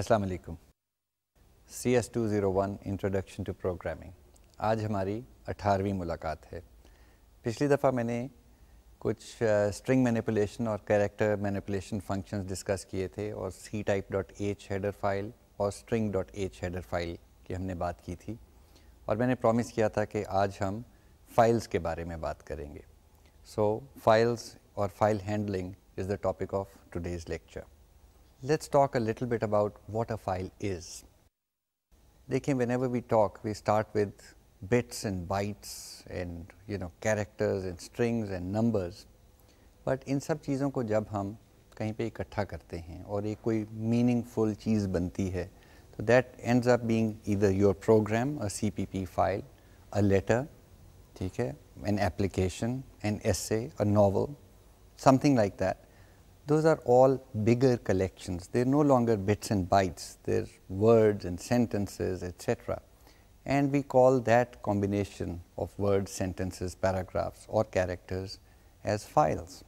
अस्सलाम वालेकुम C S two zero one introduction to programming आज हमारी अठारहवीं मुलाकात है पिछली दफ़ा मैंने कुछ स्ट्रिंग मैनिपुलेशन और कैरेक्टर मैनिपुलेशन फंक्शंस डिस्कस किए थे और C type dot H header file और string dot H header file की हमने बात की थी और मैंने प्रॉमिस किया था कि आज हम फाइल्स के बारे में बात करेंगे सो फाइल्स और file handling is the topic of today's lecture Let's talk a little bit about what a file is. They came whenever we talk, we start with bits and bytes and you know characters and strings and numbers. But in सब चीज़ों को जब हम कहीं पे इकट्ठा meaningful चीज़ banti है that ends up being either your program, a CPP file, a letter, ठीक an application, an essay, a novel, something like that. those are all bigger collections. They're no longer bits and bytes, they're words and sentences, etc. And we call that combination of words, sentences, paragraphs or characters as files.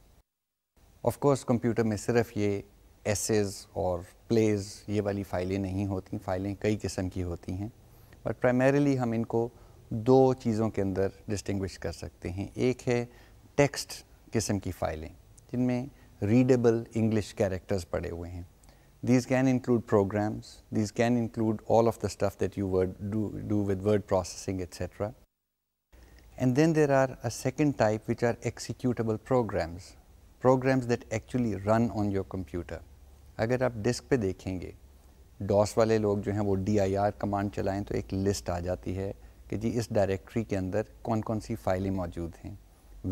Of course, computer में सिर्फ ये essays और plays ये वाली फाइलें नहीं होती फाइलें कई किस्म की होती हैं बट प्राइमरीली हम इनको दो चीज़ों के अंदर डिस्टिंग्विश कर सकते हैं एक है टेक्स्ट किस्म की फाइलें जिनमें readable English characters पड़े हुए हैं These can include programs, these can include all of the stuff that you word, do, do with word processing, etc. And then there are a second type which are executable programs, programs that actually run on your computer. अगर आप disc पे देखेंगे DOS वाले लोग जो हैं वो D I R command चलाएँ तो एक लिस्ट आ जाती है कि जी इस डायरेक्टरी के अंदर कौन कौन सी फाइलें मौजूद हैं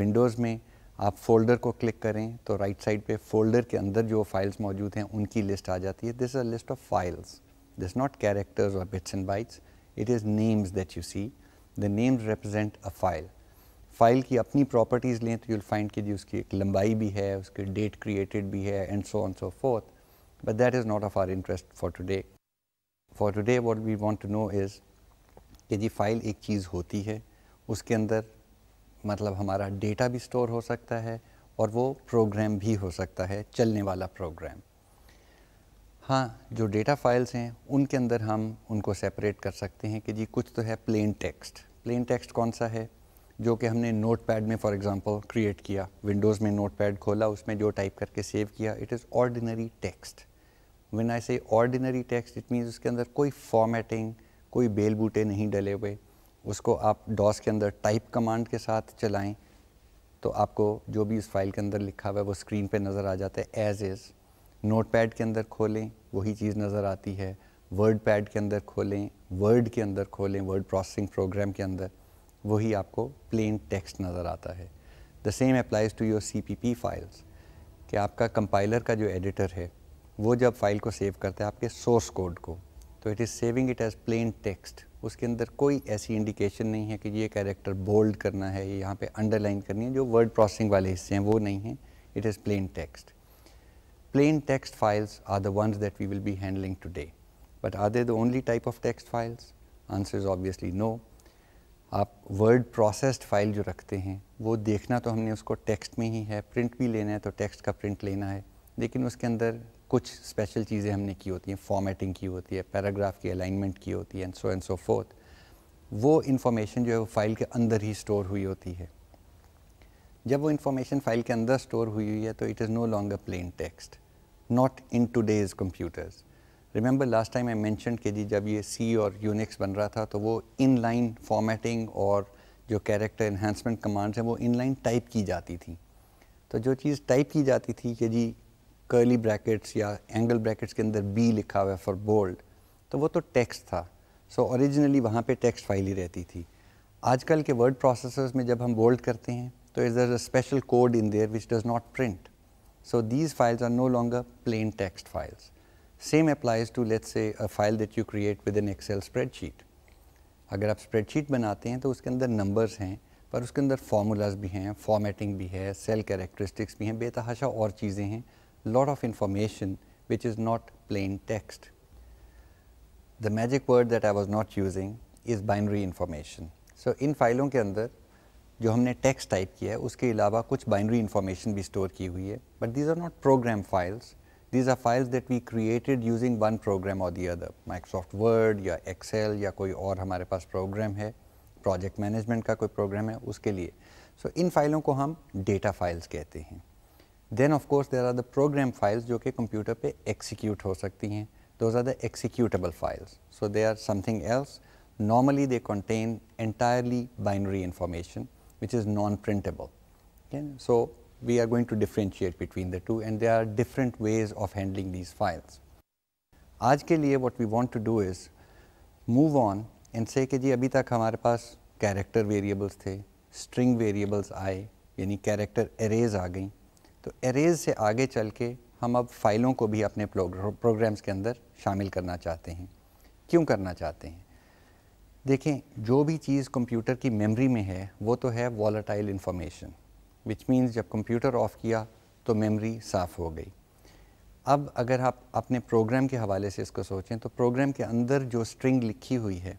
विंडोज़ में आप फोल्डर को क्लिक करें तो राइट साइड पे फोल्डर के अंदर जो फाइल्स मौजूद हैं उनकी लिस्ट आ जाती है this a list of files this not characters और bits and bytes it is names that you see the names represent a file file की अपनी प्रॉपर्टीज़ लें तो यूल फाइंड की जी उसकी एक लंबाई भी है उसके डेट क्रिएटेड भी है and so on so forth but that is not of our interest for today for today what we want to know is कि जी फ़ाइल एक चीज़ होती है उसके अंदर मतलब हमारा डेटा भी स्टोर हो सकता है और वो प्रोग्राम भी हो सकता है चलने वाला प्रोग्राम हाँ जो डेटा फाइल्स हैं उनके अंदर हम उनको सेपरेट कर सकते हैं कि जी कुछ तो है प्लेन टेक्स्ट प्लेन टेक्स्ट कौन सा है जो कि हमने नोट पैड में फॉर एग्ज़ाम्पल क्रिएट किया विंडोज़ में नोट पैड खोला उसमें जो टाइप करके सेव किया it is ordinary text when I say ordinary text it means उसके अंदर कोई फॉर्मेटिंग कोई बेल बूटे नहीं डले हुए उसको आप डॉस के अंदर टाइप कमांड के साथ चलाएं तो आपको जो भी उस फाइल के अंदर लिखा हुआ है वो स्क्रीन पे नज़र आ जाता है एज इज़ नोट पैड के अंदर खोलें वही चीज़ नज़र आती है वर्ड पैड के अंदर खोलें वर्ड के अंदर खोलें वर्ड प्रोसेसिंग प्रोग्राम के अंदर वही आपको प्लेन टेक्स्ट नज़र आता है the same applies to your C P P files कि आपका कंपाइलर का जो एडिटर है वो जब फाइल को सेव करता है आपके सोर्स कोड को तो it is saving it as plain text उसके अंदर कोई ऐसी इंडिकेशन नहीं है कि ये कैरेक्टर बोल्ड करना है ये यहाँ पे अंडरलाइन करनी है जो वर्ड प्रोसेसिंग वाले हिस्से हैं वो नहीं हैं it is plain text plain text files are the ones that we will be handling today but are they the only type of text files answer is obviously no आप word processed file जो रखते हैं वो देखना तो हमने उसको text में ही है प्रिंट भी लेना है तो टेक्स्ट का प्रिंट लेना है लेकिन उसके अंदर कुछ स्पेशल चीज़ें हमने की होती हैं फॉर्मेटिंग की होती है पैराग्राफ की अलाइनमेंट की होती है and so and so forth वो इन्फॉर्मेशन जो है वो फाइल के अंदर ही स्टोर हुई होती है जब वो इन्फॉर्मेशन फाइल के अंदर स्टोर हुई हुई है तो it is no longer plain text not in today's computers remember last time I mention के जी जब ये सी और यूनिक्स बन रहा था तो वो इन लाइन फॉर्मेटिंग और जो कैरेक्टर इन्हांसमेंट कमांड्स हैं वो इन लाइन टाइप की जाती थी तो जो चीज़ टाइप की जाती थी कि जी कर्ली ब्रैकेट्स या एंगल ब्रैकेट्स के अंदर बी लिखा हुआ है फॉर बोल्ड तो वो तो टेक्स्ट था सो so, ओरिजिनली वहाँ पे टेक्स्ट फाइल ही रहती थी आजकल के वर्ड प्रोसेसर्स में जब हम बोल्ड करते हैं तो is there a special code in there which does not print so these files are no longer plain text files same applies to let's say a file that you create within Excel spreadsheet अगर आप spreadsheet बनाते हैं तो उसके अंदर numbers हैं पर उसके अंदर फार्मूलाज भी हैं फॉर्मेटिंग भी है सेल कैरेक्टरिस्टिक्स भी हैं बेतहाशा और चीज़ें हैं lot of information which is not plain text. The magic word that I was not using is binary information. So in files के अंदर जो हमने text type किया है उसके अलावा कुछ binary information भी store की हुई है. But these are not program files. These are files that we created using one program or the other, Microsoft Word या Excel या कोई और हमारे पास program है, project management का कोई program है उसके लिए. So in files को हम data files कहते हैं. Then of course there are the program files, जो कि कंप्यूटर पे एक्सिक्यूट हो सकती हैं those are the executable files so they are something normally they contain entirely binary information which is non-printable. So, we are going to differentiate between the two and there are different ways of handling these files. आज के what we want to do is move on and say कि जी अभी तक हमारे पास character variables string variables आए, यानी character arrays आ गई, तो एरेज से आगे चल के हम अब फाइलों को भी अपने प्रोग्राम्स के अंदर शामिल करना चाहते हैं क्यों करना चाहते हैं देखें जो भी चीज़ कंप्यूटर की मेमोरी में है वो तो है वॉलेटाइल इन्फॉर्मेशन विच मीन्स जब कंप्यूटर ऑफ किया तो मेमोरी साफ़ हो गई अब अगर आप अपने प्रोग्राम के हवाले से इसको सोचें तो प्रोग्राम के अंदर जो स्ट्रिंग लिखी हुई है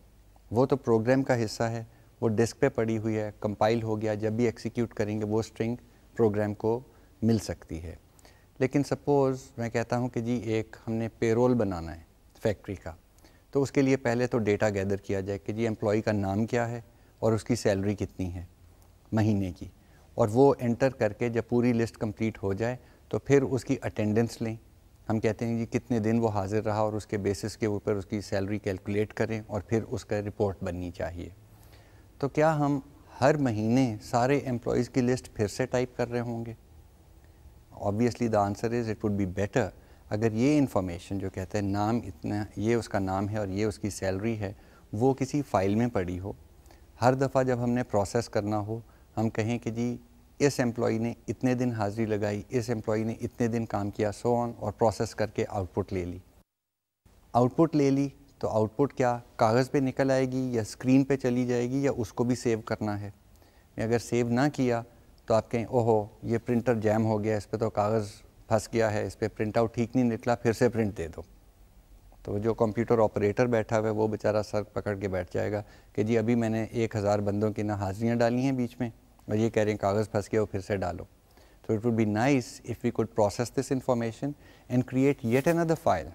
वो तो प्रोग्राम का हिस्सा है वो डिस्क पे पड़ी हुई है कंपाइल हो गया जब भी एक्सिक्यूट करेंगे वो स्ट्रिंग प्रोग्राम को मिल सकती है लेकिन सपोज़ मैं कहता हूँ कि जी एक हमने पेरोल बनाना है फैक्ट्री का तो उसके लिए पहले तो डेटा गैदर किया जाए कि जी एम्प्लॉ का नाम क्या है और उसकी सैलरी कितनी है महीने की और वो एंटर करके जब पूरी लिस्ट कंप्लीट हो जाए तो फिर उसकी अटेंडेंस लें हम कहते हैं जी कितने दिन वो हाज़िर रहा और उसके बेसिस के ऊपर उसकी सैलरी कैलकुलेट करें और फिर उसका रिपोर्ट बननी चाहिए तो क्या हम हर महीने सारे एम्प्लॉयज़ की लिस्ट फिर से टाइप कर रहे होंगे obviously the answer is it would be better अगर ये इन्फॉर्मेशन जो कहते हैं नाम इतना ये उसका नाम है और ये उसकी सैलरी है वो किसी फ़ाइल में पड़ी हो हर दफ़ा जब हमने प्रोसेस करना हो हम कहें कि जी इस एम्प्लॉ ने इतने दिन हाज़िरी लगाई इस एम्प्लॉय ने इतने दिन काम किया सो ऑन और प्रोसेस करके आउटपुट ले ली आउटपुट ले ली तो आउटपुट क्या कागज़ पे निकल आएगी या स्क्रीन पे चली जाएगी या उसको भी सेव करना है मैं अगर सेव ना किया तो आप कहें ओहो ये प्रिंटर जैम हो गया इस पर तो कागज़ फंस गया है इस पर प्रिंट आउट ठीक नहीं निकला फिर से प्रिंट दे दो तो जो कंप्यूटर ऑपरेटर बैठा हुआ है वो बेचारा सर पकड़ के बैठ जाएगा कि जी अभी मैंने एक हज़ार बंदों की ना हाजिरियाँ डाली हैं बीच में और ये कह रहे हैं कागज़ फंस गया वो फिर से डालो तो it would be nice if we could process this information and create yet another file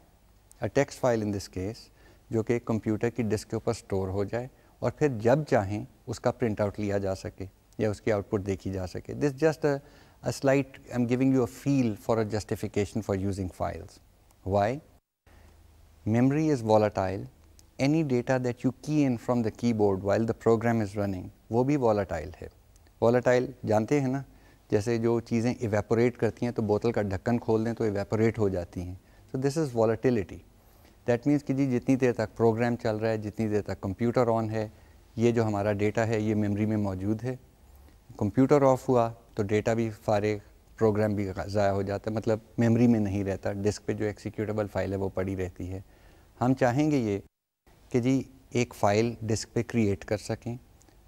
a text file in this case जो कि कंप्यूटर की डिस्क के ऊपर स्टोर हो जाए और फिर जब चाहें उसका प्रिंट आउट लिया जा सके या उसकी आउटपुट देखी जा सके this just a slight I am giving you a feel for a justification for using files why memory is volatile any data that you key in from the keyboard while the program is running वो भी volatile है volatile जानते हैं ना जैसे जो चीज़ें evaporate करती हैं तो बोतल का ढक्कन खोल दें तो इवेपोरेट हो जाती हैं so this is volatility that means कि जी जितनी देर तक प्रोग्राम चल रहा है जितनी देर तक कंप्यूटर ऑन है ये जो हमारा डेटा है ये मेमोरी में मौजूद है कंप्यूटर ऑफ हुआ तो डेटा भी फारिग प्रोग्राम भी ज़ाया हो जाता है मतलब मेमोरी में नहीं रहता डिस्क पे जो एक्सिक्यूटेबल फाइल है वो पड़ी रहती है हम चाहेंगे ये कि जी एक फ़ाइल डिस्क पे क्रिएट कर सकें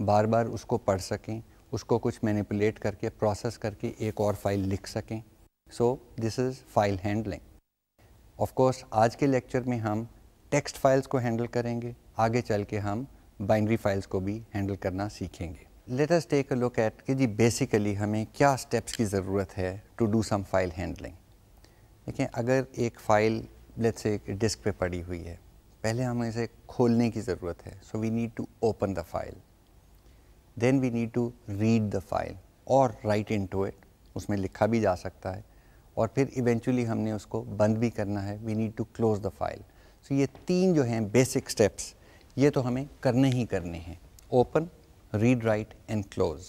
बार बार उसको पढ़ सकें उसको कुछ मैनिपुलेट करके प्रोसेस करके एक और फाइल लिख सकें so this is file handling of course आज के लेक्चर में हम टेक्स्ट फाइल्स को हैंडल करेंगे आगे चल के हम बाइनरी फाइल्स को भी हैंडल करना सीखेंगे let us take a look at कि जी बेसिकली हमें क्या स्टेप्स की ज़रूरत है to do some file handling देखें अगर एक फ़ाइल लेट से डिस्क पे पड़ी हुई है पहले हमें इसे खोलने की ज़रूरत है so we need to open the file then we need to read the file और राइट इन टू इट उसमें लिखा भी जा सकता है और फिर इवेंचुअली हमने उसको बंद भी करना है we need to close the file so ये तीन जो हैं बेसिक स्टेप्स ये तो हमें करने ही करने हैं open read write and close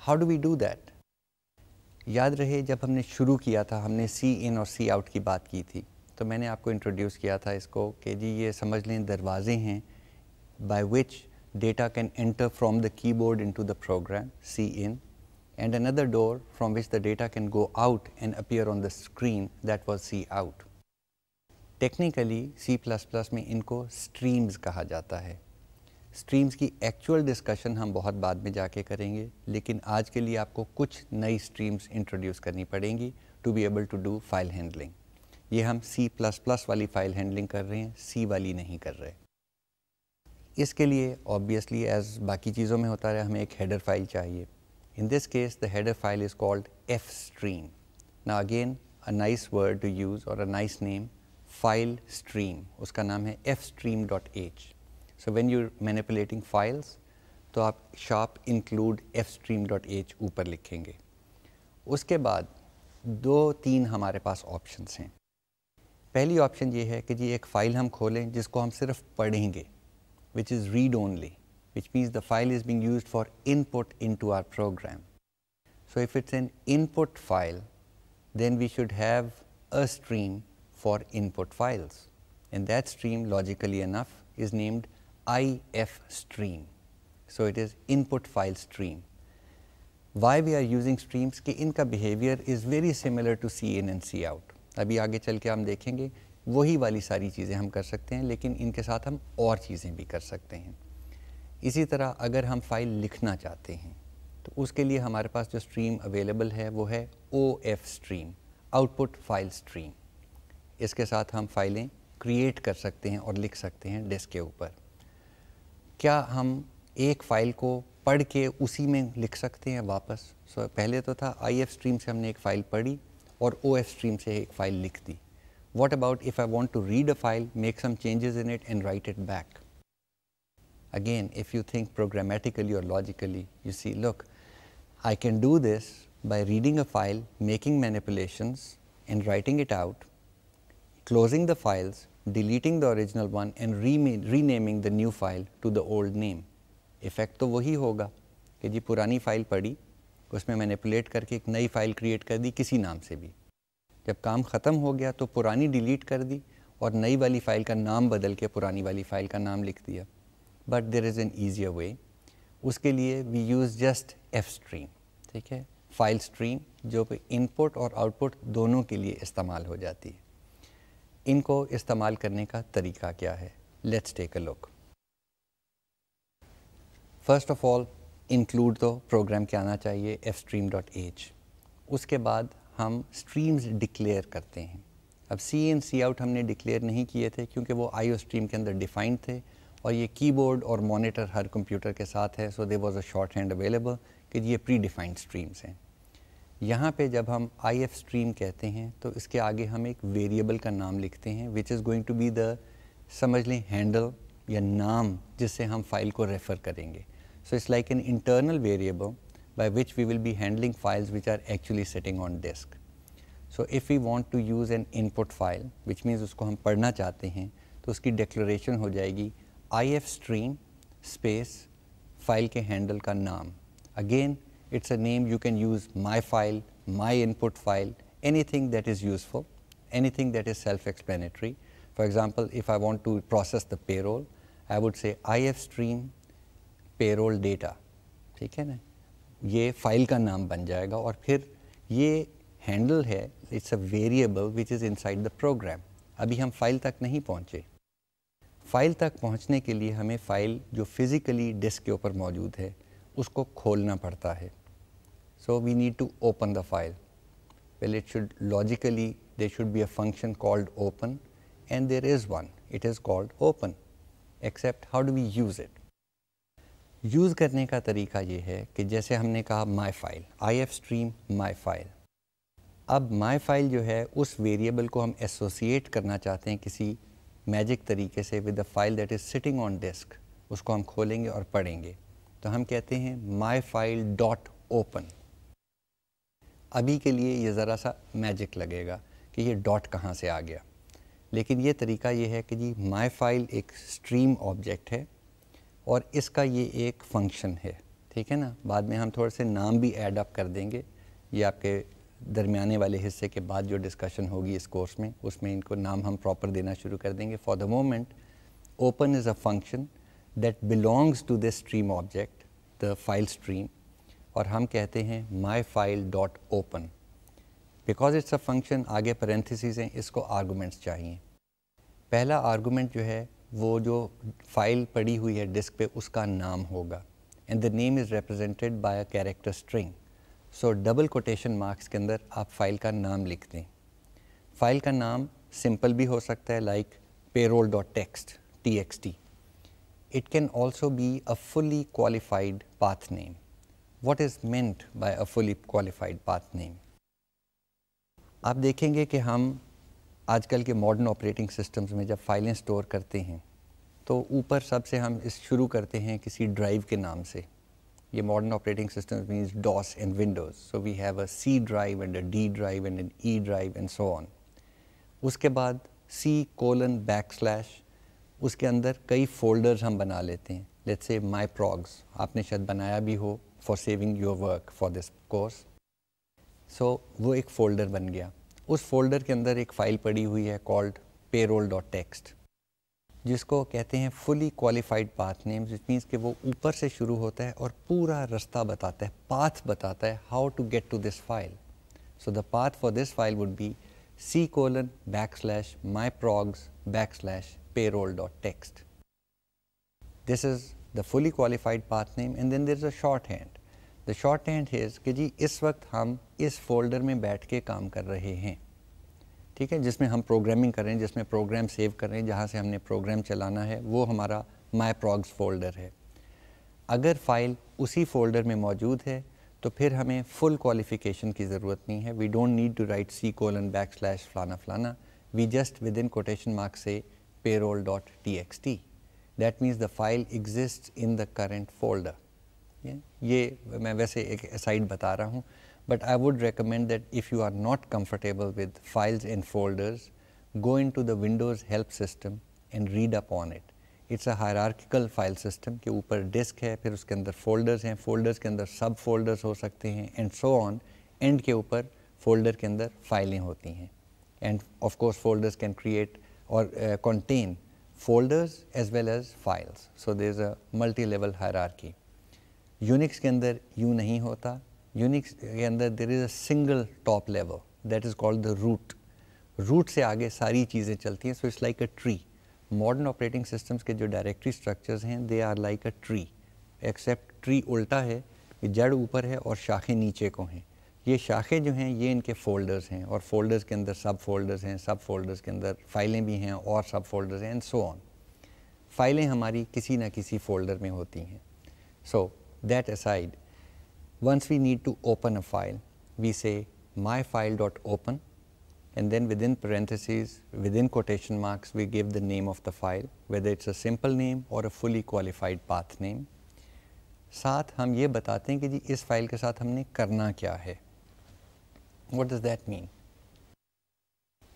how do we do that याद रहे जब हमने शुरू किया था हमने सी इन और सी आउट की बात की थी तो मैंने आपको इंट्रोड्यूस किया था इसको कि जी ये समझ लें दरवाजे हैं by which data can enter from the keyboard into the program C in and another door from which the data can go out and appear on the screen that was C out technically C plus plus में इनको streams कहा जाता है streams की actual discussion हम बहुत बाद में जाके करेंगे लेकिन आज के लिए आपको कुछ नई स्ट्रीम्स इंट्रोड्यूस करनी पड़ेंगी to be able to do file handling ये हम C++ वाली फाइल हैंडलिंग कर रहे हैं C वाली नहीं कर रहे इसके लिए ऑब्वियसली एज बाकी चीज़ों में होता रहा हमें एक हेडर फाइल चाहिए this case the header file is called F stream ना again a nice word to use और a nice name file stream उसका नाम है F stream dot H So when you're manipulating files, तो आप sharp include fstream.h ऊपर लिखेंगे उसके बाद दो तीन हमारे पास ऑप्शंस हैं पहली ऑप्शन ये है कि जी एक फ़ाइल हम खोलें जिसको हम सिर्फ पढ़ेंगे which is read only, which means the file is being used for input into our program. So if it's an input file, then we should have a stream for input files. And that stream, logically enough, is named IF stream. So, it is input file stream. Why we are using streams कि इनका behavior is very similar to C in and C out. अभी आगे चल के हम देखेंगे वही वाली सारी चीज़ें हम कर सकते हैं लेकिन इनके साथ हम और चीज़ें भी कर सकते हैं इसी तरह अगर हम फाइल लिखना चाहते हैं तो उसके लिए हमारे पास जो स्ट्रीम अवेलेबल है वो है O F stream output file stream इसके साथ हम फाइलें क्रिएट कर सकते हैं और लिख सकते हैं डिस्क के ऊपर क्या हम एक फाइल को पढ़ के उसी में लिख सकते हैं वापस सो so, पहले तो था आई एफ स्ट्रीम से हमने एक फ़ाइल पढ़ी और ओ एफ स्ट्रीम से एक फ़ाइल लिख दी what about if I want to read a file make some changes in it and write it back again if you think programmatically और logically you see look I can do this by reading a file making manipulations and writing it out closing the files deleting the original one and renaming the new file to the old name effect तो वही होगा कि जी पुरानी file पड़ी उसमें manipulate करके एक नई फ़ाइल क्रिएट कर दी किसी नाम से भी जब काम ख़त्म हो गया तो पुरानी डिलीट कर दी और नई वाली फ़ाइल का नाम बदल के पुरानी वाली फ़ाइल का नाम लिख दिया but there is an easier way उसके लिए we use just F stream ठीक है फाइल स्ट्रीम जो कि इनपुट और आउटपुट दोनों के लिए इस्तेमाल हो जाती है इनको इस्तेमाल करने का तरीका क्या है let's take a look first of all include तो प्रोग्राम के आना चाहिए एफ स्ट्रीम डॉट एच उसके बाद हम स्ट्रीम्स डिक्लेयर करते हैं अब सी एन सी आउट हमने डिक्लेयर नहीं किए थे क्योंकि वो आई ओ स्ट्रीम के अंदर डिफाइंड थे और ये कीबोर्ड और मॉनिटर हर कंप्यूटर के साथ है so they was a shorthand available कि ये प्री डिफाइंड स्ट्रीम्स हैं यहाँ पे जब हम आई एफ स्ट्रीम कहते हैं तो इसके आगे हम एक वेरिएबल का नाम लिखते हैं which is going to be the समझ लें हैंडल या नाम जिससे हम फाइल को रेफ़र करेंगे so it's like an internal variable by which we will be handling files which are actually setting on desk so if we want to use an input file which means उसको हम पढ़ना चाहते हैं तो उसकी declaration हो जाएगी I F stream space file के हैंडल का नाम again It's a name you can use my file, my input file, anything that is useful, anything that is self-explanatory. For example, if I want to process the payroll, I would say IF stream payroll data. theek hai na ye file ka naam ban jayega aur phir ye handle hai it's a variable which is inside the program abhi hum file tak nahi pahunche file तक पहुंचने के लिए हमें file जो physically disc के ऊपर मौजूद है उसको खोलना पड़ता है So, we need to open the file. Well, it should logically there should be a function called open and there is one it is called open except how do we use it. Use करने का तरीका ये है कि जैसे हमने कहा my file I F stream my file अब माई फाइल जो है उस वेरिएबल को हम एसोसिएट करना चाहते हैं किसी मैजिक तरीके से with the file that is sitting on disk उसको हम खोलेंगे और पढ़ेंगे तो हम कहते हैं माई फाइल डॉट ओपन अभी के लिए ये ज़रा सा मैजिक लगेगा कि ये डॉट कहाँ से आ गया लेकिन ये तरीका ये है कि जी माई फाइल एक स्ट्रीम ऑब्जेक्ट है और इसका ये एक फंक्शन है ठीक है ना बाद में हम थोड़े से नाम भी ऐड अप कर देंगे ये आपके दरमियाने वाले हिस्से के बाद जो डिस्कशन होगी इस कोर्स में उसमें इनको नाम हम प्रॉपर देना शुरू कर देंगे for the moment open is a function that belongs to this stream object the file stream और हम कहते हैं my file dot open because it's a function आगे पेरेंथिस हैं इसको आर्गूमेंट्स चाहिए पहला आर्गूमेंट जो है वो जो फाइल पड़ी हुई है डिस्क पे उसका नाम होगा and the name is represented by a character string so double quotation marks के अंदर आप फाइल का नाम लिख दें फाइल का नाम सिंपल भी हो सकता है like payroll dot text T X T it can also be a fully qualified path name what is meant by a fully qualified path name. आप देखेंगे कि हम आजकल के मॉडर्न ऑपरेटिंग सिस्टम्स में जब फाइलें स्टोर करते हैं तो ऊपर सबसे हम इस शुरू करते हैं किसी ड्राइव के नाम से ये modern operating system means DOS and Windows so we have a C drive and a D drive and an E drive and so on उसके बाद सी कोलन बैक स्लैश उसके अंदर कई फोल्डर्स हम बना लेते हैं लेट्स से माई प्रॉग्स आपने शायद बनाया भी हो for saving your work for this course so so, वो एक फोल्डर बन गया उस फोल्डर के अंदर एक फ़ाइल पड़ी हुई है कॉल्ड पेरोल डॉट टेक्स्ट जिसको कहते हैं fully qualified path names it means कि वो ऊपर से शुरू होता है और पूरा रास्ता बताता है पाथ बताता है how to get to this file so the path for this file would be C colon backslash my progs backslash payroll dot text this is the fully qualified path name and then there's a shorthand. The shorthand is कि जी इस वक्त हम इस folder में बैठ के काम कर रहे हैं ठीक है जिसमें हम प्रोग्रामिंग करें जिसमें प्रोग्राम सेव करें जहाँ से हमने प्रोग्राम चलाना है वो हमारा माई प्रॉग्स फोल्डर है अगर फाइल उसी फोल्डर में मौजूद है तो फिर हमें फुल क्वालिफिकेशन की ज़रूरत नहीं है we don't need to write C colon backslash फलाना फलाना we just within quotation mark से payroll dot T X T that means the file exists in the current folder. Yeah? ये मैं वैसे एक aside बता रहा हूँ but I would recommend that if you are not comfortable with files and folders, go into the Windows help system and read up on it. It's a hierarchical file system के ऊपर disk है फिर उसके अंदर folders हैं folders के अंदर sub folders हो सकते हैं and so on end के ऊपर folder के अंदर फाइलें होती हैं and of course folders can create or uh, contain folders as well as files. So there is a multi-level hierarchy. Unix के अंदर U नहीं होता यूनिक्स के अंदर there is a single top level that is called the root root से आगे सारी चीज़ें चलती हैं so it's like a tree modern operating systems के जो डायरेक्टरी स्ट्रक्चर्स हैं they are like a tree except tree उल्टा है कि जड़ ऊपर है और शाखें नीचे को हैं ये शाखे जो हैं ये इनके फोल्डर्स हैं और फोल्डर्स के अंदर सब फोल्डर्स हैं सब फोल्डर्स के अंदर फाइलें भी हैं और सब फोल्डर्स हैं एंड सो ऑन फाइलें हमारी किसी ना किसी फोल्डर में होती हैं so that aside once we need to open a file we say my file dot open and then within parentheses within quotation marks we give the name of the file whether it's a simple name और a fully qualified path name साथ हम ये बताते हैं कि जी इस file के साथ हमने करना क्या है what does that mean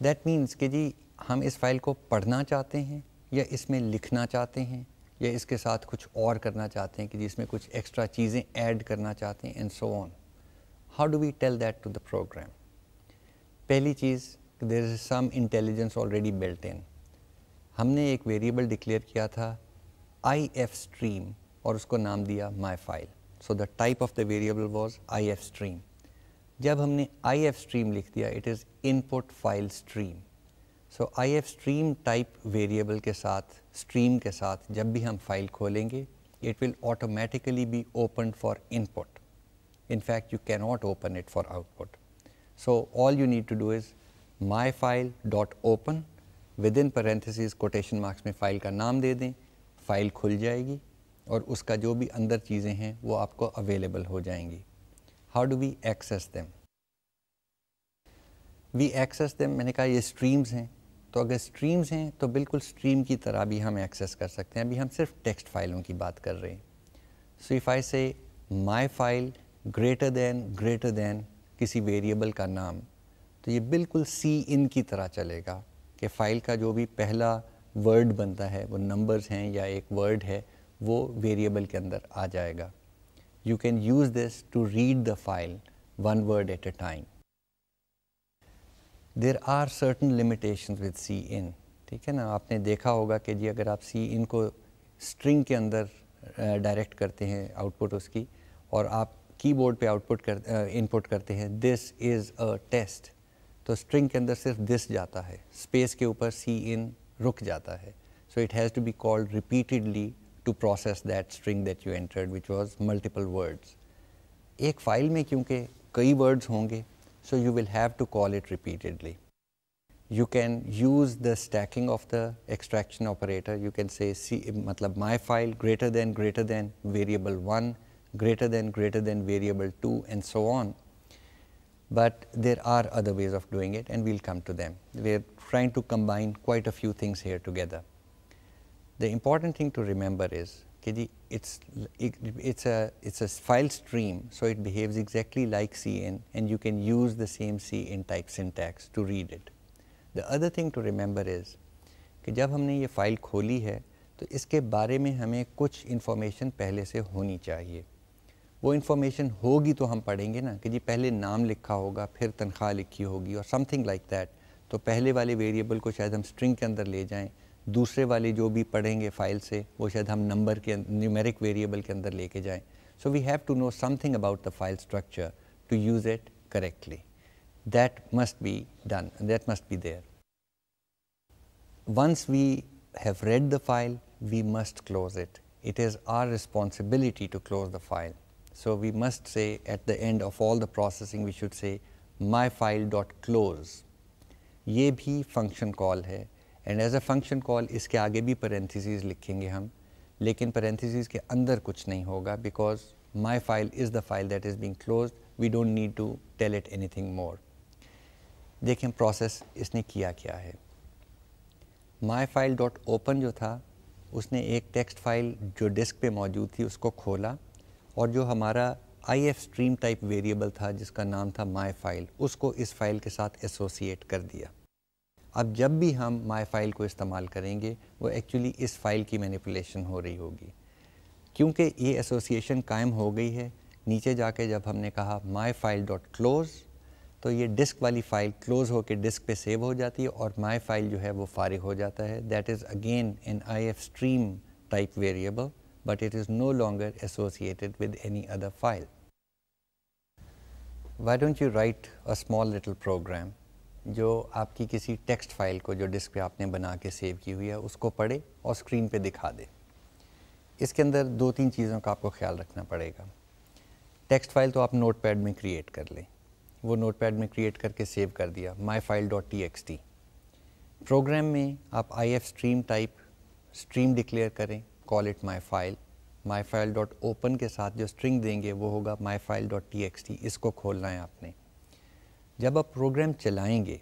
that means कि जी हम इस फाइल को पढ़ना चाहते हैं या इसमें लिखना चाहते हैं या इसके साथ कुछ और करना चाहते हैं कि जी इसमें कुछ एक्स्ट्रा चीज़ें ऐड करना चाहते हैं and so on how do we tell that to the program पहली चीज़ there is some intelligence already built in हमने एक वेरिएबल डिक्लेयर किया था आई एफ स्ट्रीम और उसको नाम दिया my file so the type of the variable was I F stream जब हमने आई एफ स्ट्रीम लिख दिया it is input file stream so I F stream type variable के साथ स्ट्रीम के साथ जब भी हम फाइल खोलेंगे it will automatically be open for input in fact you can not open it for output so all you need to do is my file dot open within parenthesis quotation marks में file का नाम दे दें file खुल जाएगी और उसका जो भी अंदर चीज़ें हैं वो आपको अवेलेबल हो जाएंगी how do we access them we access them मैंने कहा ये स्ट्रीम्स हैं तो अगर स्ट्रीम्स हैं तो बिल्कुल स्ट्रीम की तरह भी हम एक्सेस कर सकते हैं अभी हम सिर्फ टेक्स्ट फाइलों की बात कर रहे हैं सो if I say my file greater than greater than किसी वेरिएबल का नाम तो ये बिल्कुल सी इन की तरह चलेगा कि फ़ाइल का जो भी पहला वर्ड बनता है वो नंबर्स हैं या एक वर्ड है वो वेरिएबल के अंदर आ जाएगा you can use this to read the file one word at a time. There are certain limitation with C in ठीक है ना आपने देखा होगा कि जी अगर आप सी इन को स्ट्रिंग के अंदर डायरेक्ट करते हैं आउटपुट उसकी और आप कीबोर्ड पे आउटपुट कर इनपुट करते हैं दिस इज़ अ टेस्ट तो स्ट्रिंग के अंदर सिर्फ दिस जाता है स्पेस के ऊपर सी इन रुक जाता है so it has to be called repeatedly to process that string that you entered which was multiple words. एक file में क्योंकि कई words होंगे so you will have to call it repeatedly. You can use the stacking of the extraction operator. You can say see, मतलब my file greater than greater than variable 1 greater than greater than variable 2 and so on. But there are other ways of doing it and we'll come to them. We're trying to combine quite a few things here together. The important thing to remember is KD, it's, it, it's, a, it's a file stream, so it behaves exactly like CN and you can use the same CN type syntax to read it. The other thing to remember is कि जब हमने ये file खोली है तो इसके बारे में हमें कुछ इन्फॉर्मेशन पहले से होनी चाहिए वो इन्फॉर्मेशन होगी तो हम पढ़ेंगे ना कि जी पहले नाम लिखा होगा फिर तनख्वाह लिखी होगी और समथिंग लाइक दैट तो पहले वाले वेरिएबल को शायद हम स्ट्रिंग के अंदर ले जाएं दूसरे वाले जो भी पढ़ेंगे फाइल से वो शायद हम नंबर के न्यूमेरिक वेरिएबल के अंदर लेके जाएं so we have to know something about the file structure to use it correctly that must be done that must be there. Once we have read the file, we must close it. It is our responsibility to close the file. So we must say at the end of all the processing, we should say my file myfile.close. ये भी function call है and as a function call इसके आगे भी parenthesis लिखेंगे हम लेकिन parenthesis के अंदर कुछ नहीं होगा because my file is the file that is being close we don't need to tell it anything more देखें प्रोसेस इसने किया क्या है माई फाइल डॉट ओपन जो था उसने एक टेक्स्ट फाइल जो डिस्क पे मौजूद थी उसको खोला और जो हमारा I F stream type variable था जिसका नाम था माई फाइल उसको इस फाइल के साथ एसोसिएट कर दिया अब जब भी हम माई फाइल को इस्तेमाल करेंगे वो एक्चुअली इस फाइल की मैनिपुलेशन हो रही होगी क्योंकि ये एसोसिएशन कायम हो गई है नीचे जाके जब हमने कहा माई फाइल डॉट क्लोज़ तो ये डिस्क वाली फ़ाइल क्लोज़ होकर डिस्क पे सेव हो जाती है और माई फाइल जो है वो फारिग हो जाता है that is again an I F stream type variable but it is no longer associated with any other file why don't you write a small little program जो आपकी किसी टेक्स्ट फाइल को जो डिस्क पे आपने बना के सेव की हुई है उसको पढ़े और स्क्रीन पे दिखा दे इसके अंदर दो तीन चीज़ों का आपको ख्याल रखना पड़ेगा टेक्स्ट फाइल तो आप नोटपैड में क्रिएट कर लें वो नोटपैड में क्रिएट करके सेव कर दिया my file dot T X T program में आप I F stream type stream declare करें call it my file my file dot open के साथ जो स्ट्रिंग देंगे वो होगा my file dot T X T इसको खोलना है आपने जब आप प्रोग्राम चलाएंगे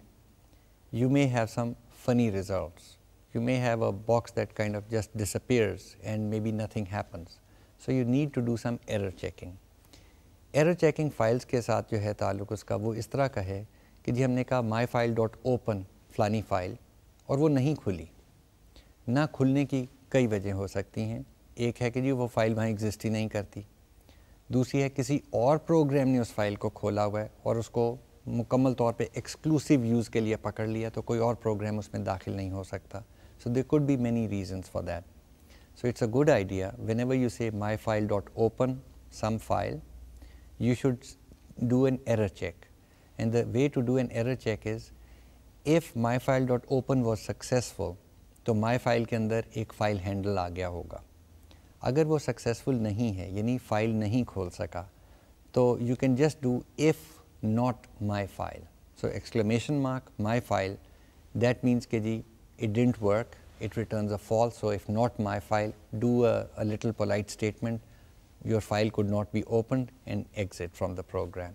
you may have some funny results you may have a box that kind of just disappears and maybe nothing happens so you need to do some error checking error checking files के साथ जो है ताल्लुक उसका वो इस तरह का है कि जी हमने कहा माई फाइल डॉट ओपन फलानी फाइल और वो नहीं खुली ना खुलने की कई वजह हो सकती हैं एक है कि जी वो फाइल वहाँ एग्जिस्ट ही नहीं करती दूसरी है किसी और प्रोग्राम ने उस फाइल को खोला हुआ है और उसको मुकम्मल तौर पे एक्सक्लूसिव यूज़ के लिए पकड़ लिया तो कोई और प्रोग्राम उसमें दाखिल नहीं हो सकता so they could be many reasons for that so it's a good idea whenever you say my file dot open some file you should do an error check and the way to do an error check is if my file dot open was successful तो my file के अंदर एक file handle आ गया होगा अगर वो successful नहीं है यानी फ़ाइल नहीं खोल सका तो you can just do if not my file. So exclamation mark, my file, that means ji, it didn't work, it returns a false. So if not my file, do a, a little polite statement, your file could not be opened and exit from the program.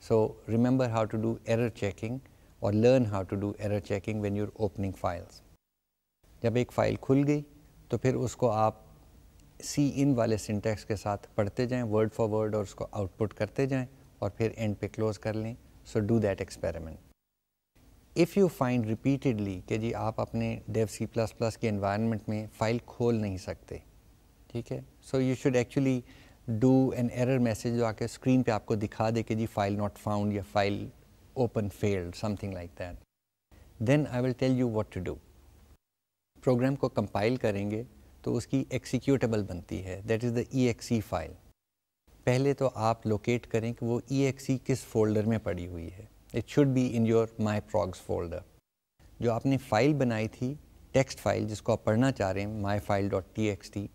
So remember how to do error checking how to do error checking when you're opening files. जब एक file खुल गई तो फिर उसको आप सी इन वाले syntax के साथ पढ़ते जाएं वर्ड फॉर वर्ड और उसको आउटपुट करते जाएं और फिर एंड पे क्लोज़ कर लें so do that experiment if you find repeatedly कि जी आप अपने डेव सी प्लस प्लस के इन्वायरमेंट में फ़ाइल खोल नहीं सकते ठीक है so you should actually do an error message जो आके स्क्रीन पे आपको दिखा दे कि जी फाइल नॉट फाउंड या file open failed something like that then I will tell you what to do program को कंपाइल करेंगे तो उसकी एक्सिक्यूटेबल बनती है that is the E X E file पहले तो आप लोकेट करें कि वो ई किस फोल्डर में पड़ी हुई है it should be in your my progs folder जो आपने फ़ाइल बनाई थी टेक्स्ट फाइल जिसको आप पढ़ना चाह रहे हैं my file dot T X T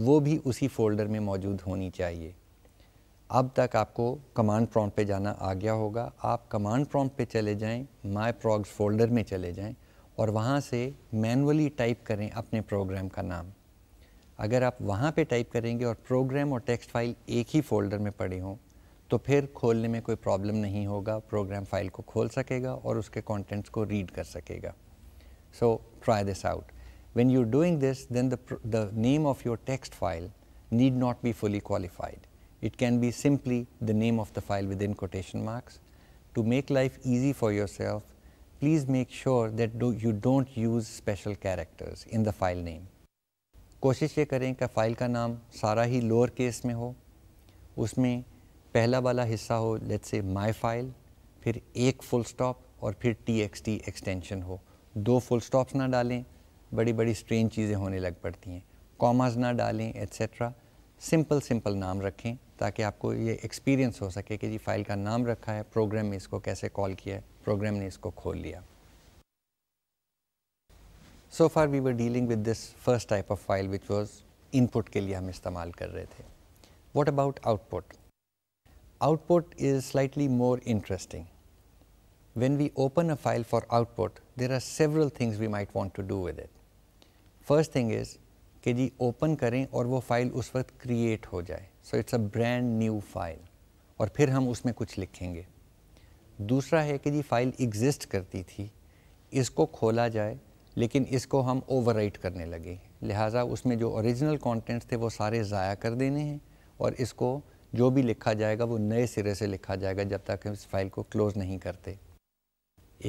वो भी उसी फोल्डर में मौजूद होनी चाहिए अब तक आपको कमांड प्रॉम्प्ट पे जाना आ गया होगा आप कमांड प्रॉम्प्ट पे चले जाएं माई प्रॉग्स फोल्डर में चले जाएं और वहाँ से मैनुअली टाइप करें अपने प्रोग्राम का नाम अगर आप वहाँ पे टाइप करेंगे और प्रोग्राम और टेक्स्ट फाइल एक ही फोल्डर में पड़े हों तो फिर खोलने में कोई प्रॉब्लम नहीं होगा प्रोग्राम फाइल को खोल सकेगा और उसके कॉन्टेंट्स को रीड कर सकेगा So try this out. When you're doing this, then the, the name of your text file need not be fully qualified. It can be simply the name of the file within quotation marks. To make life easy for yourself, please make sure that you don't use special characters in the file name. कोशिश ये करें कि file का नाम सारा ही lower case में हो उसमें पहला वाला हिस्सा हो लेट्स से माय फाइल फिर एक फुल स्टॉप और फिर टी एक्स टी एक्सटेंशन हो दो फुल स्टॉप्स ना डालें बड़ी बड़ी स्ट्रेन चीज़ें होने लग पड़ती हैं कॉमाज ना डालें एट्सट्रा सिंपल सिंपल नाम रखें ताकि आपको ये एक्सपीरियंस हो सके कि जी फ़ाइल का नाम रखा है प्रोग्राम में इसको कैसे कॉल किया है प्रोग्राम ने इसको खोल लिया so far we were dealing with this first type of file which was input के लिए हम इस्तेमाल कर रहे थे what about output output is slightly more interesting when we open a file for output there are several things we might want to do with it first thing is कि जी open करें और वो फाइल उस वक्त create हो जाए so it's a brand new file और फिर हम उसमें कुछ लिखेंगे दूसरा है कि जी फाइल एग्जिस्ट करती थी इसको खोला जाए लेकिन इसको हम ओवर करने लगे लिहाजा उसमें जो ओरिजिनल कॉन्टेंट्स थे वो सारे ज़ाया कर देने हैं और इसको जो भी लिखा जाएगा वो नए सिरे से लिखा जाएगा जब तक हम इस फाइल को क्लोज़ नहीं करते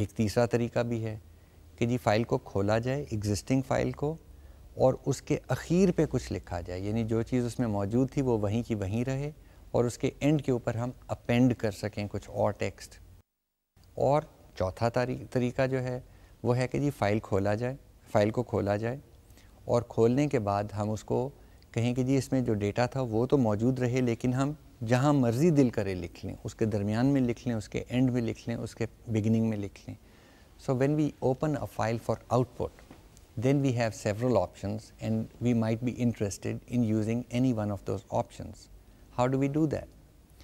एक तीसरा तरीका भी है कि जी फ़ाइल को खोला जाए एग्जिस्टिंग फ़ाइल को और उसके अखीर पे कुछ लिखा जाए यानी जो चीज़ उसमें मौजूद थी वो वहीं की वहीं रहे और उसके एंड के ऊपर हम अपेंड कर सकें कुछ और टेक्स्ट और चौथा तरीका जो है वो है कि जी फ़ाइल खोला जाए फ़ाइल को खोला जाए और खोलने के बाद हम उसको कहें कि जी इसमें जो डेटा था वो तो मौजूद रहे लेकिन हम जहाँ मर्ज़ी दिल करें लिख लें उसके दरमियान में लिख लें उसके एंड में लिख लें उसके बिगिनिंग में लिख लें so when we open a file for output then we have several option and we might be interested in using any one of those option how do we do that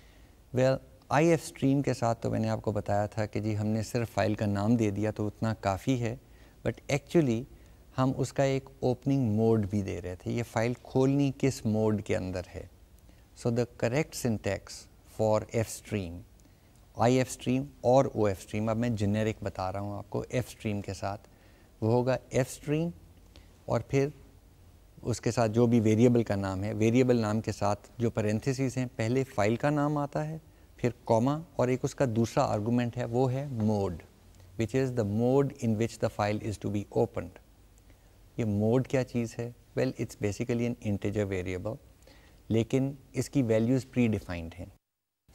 well I F stream के साथ तो मैंने आपको बताया था कि जी हमने सिर्फ फाइल का नाम दे दिया तो उतना काफ़ी है बट एक्चुअली हम उसका एक ओपनिंग मोड भी दे रहे थे ये फ़ाइल खोलनी किस मोड के अंदर है so the correct syntax for F stream I F stream और ओ एफ स्ट्रीम अब मैं जेनेरिक बता रहा हूँ आपको एफ स्ट्रीम के साथ वो होगा एफ स्ट्रीम और फिर उसके साथ जो भी वेरिएबल का नाम है वेरिएबल नाम के साथ जो परेंथिस हैं पहले फ़ाइल का नाम आता है फिर कॉमा और एक उसका दूसरा आर्गूमेंट है वो है mode which is the mode in which the file is to be opened ये मोड क्या चीज़ है well it's basically an integer variable लेकिन इसकी वैल्यूज़ प्री डिफाइंड हैं